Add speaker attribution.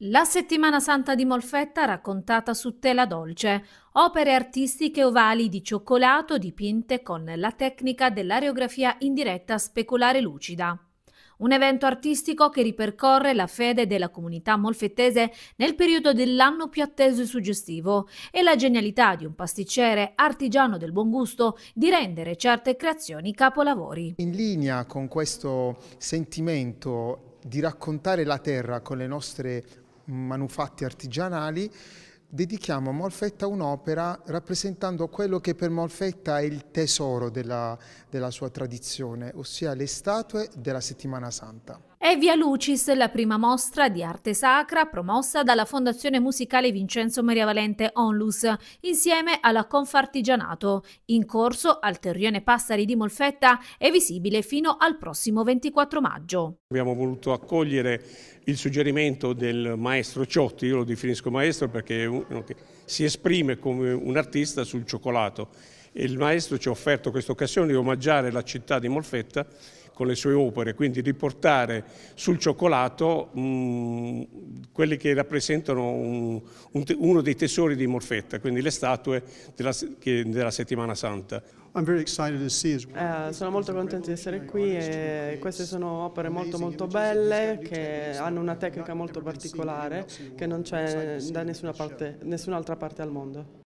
Speaker 1: La settimana santa di Molfetta raccontata su tela dolce, opere artistiche ovali di cioccolato dipinte con la tecnica dell'areografia indiretta speculare lucida. Un evento artistico che ripercorre la fede della comunità molfettese nel periodo dell'anno più atteso e suggestivo e la genialità di un pasticcere artigiano del buon gusto di rendere certe creazioni capolavori. In
Speaker 2: linea con questo sentimento di raccontare la terra con le nostre manufatti artigianali, dedichiamo a Molfetta un'opera rappresentando quello che per Molfetta è il tesoro della, della sua tradizione, ossia le statue della settimana santa.
Speaker 1: È Via Lucis la prima mostra di arte sacra promossa dalla Fondazione Musicale Vincenzo Maria Valente Onlus insieme alla Confartigianato, in corso al Terrione Passari di Molfetta è visibile fino al prossimo 24 maggio.
Speaker 3: Abbiamo voluto accogliere il suggerimento del maestro Ciotti, io lo definisco maestro perché si esprime come un artista sul cioccolato. Il maestro ci ha offerto questa occasione di omaggiare la città di Molfetta con le sue opere, quindi riportare sul cioccolato mh, mm, quelli che rappresentano un, un, uno dei tesori di Morfetta, quindi le statue della, che, della Settimana Santa.
Speaker 4: Eh, sono molto contento di essere qui e queste sono opere molto molto belle che hanno una tecnica molto particolare che non c'è da nessuna parte, nessun'altra parte al mondo.